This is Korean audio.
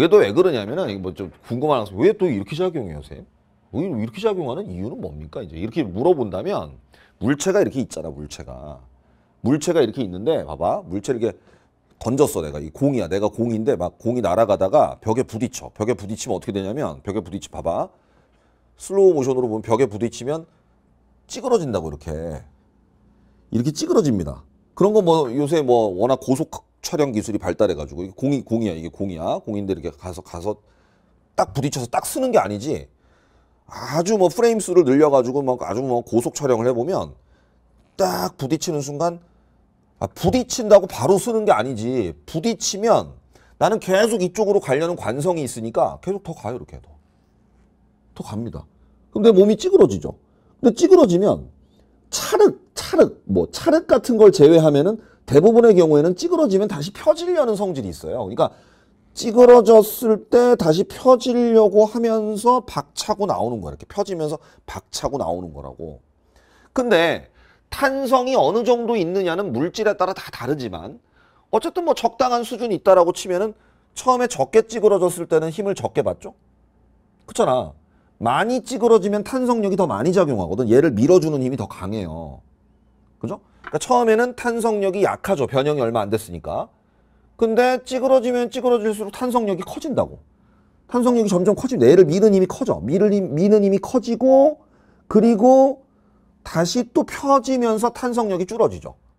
그게 또 왜 그러냐면은 뭐좀 궁금한 것은 왜또 이렇게 작용해요, 쌤? 왜 이렇게 작용하는 이유는 뭡니까? 이제 이렇게 물어본다면 물체가 이렇게 있잖아, 물체가. 물체가 이렇게 있는데 봐봐. 물체 를 이렇게 건졌어 내가 이 공이야 내가 공인데 막 공이 날아가다가 벽에 부딪혀 벽에 부딪히면 어떻게 되냐면 벽에 부딪히 봐봐 슬로우 모션으로 보면 벽에 부딪히면 찌그러진다고 이렇게 이렇게 찌그러집니다 그런 거 뭐 요새 뭐 워낙 고속 촬영 기술이 발달해가지고 공이 공이야 이게 공이야 공인데 이렇게 가서 가서 딱 부딪혀서 딱 쓰는 게 아니지 아주 뭐 프레임 수를 늘려가지고 막 아주 뭐 고속 촬영을 해보면 딱 부딪히는 순간 아, 부딪힌다고 바로 쓰는 게 아니지 부딪히면 나는 계속 이쪽으로 가려는 관성이 있으니까 계속 더 가요 이렇게 더. 더 갑니다. 그럼 내 몸이 찌그러지죠. 근데 찌그러지면 차륵 차륵 뭐 차륵 같은 걸 제외하면은 대부분의 경우에는 찌그러지면 다시 펴지려는 성질이 있어요. 그러니까 찌그러졌을 때 다시 펴지려고 하면서 박차고 나오는 거야. 이렇게 펴지면서 박차고 나오는 거라고. 근데 탄성이 어느 정도 있느냐는 물질에 따라 다 다르지만 어쨌든 뭐 적당한 수준이 있다라고 치면은 처음에 적게 찌그러졌을 때는 힘을 적게 받죠. 그렇잖아. 많이 찌그러지면 탄성력이 더 많이 작용하거든. 얘를 밀어주는 힘이 더 강해요. 그죠? 그러니까 처음에는 탄성력이 약하죠. 변형이 얼마 안 됐으니까. 근데 찌그러지면 찌그러질수록 탄성력이 커진다고. 탄성력이 점점 커지면 얘를 미는 힘이 커져. 미는, 미는 힘이 커지고 그리고 다시 또 펴지면서 탄성력이 줄어지죠.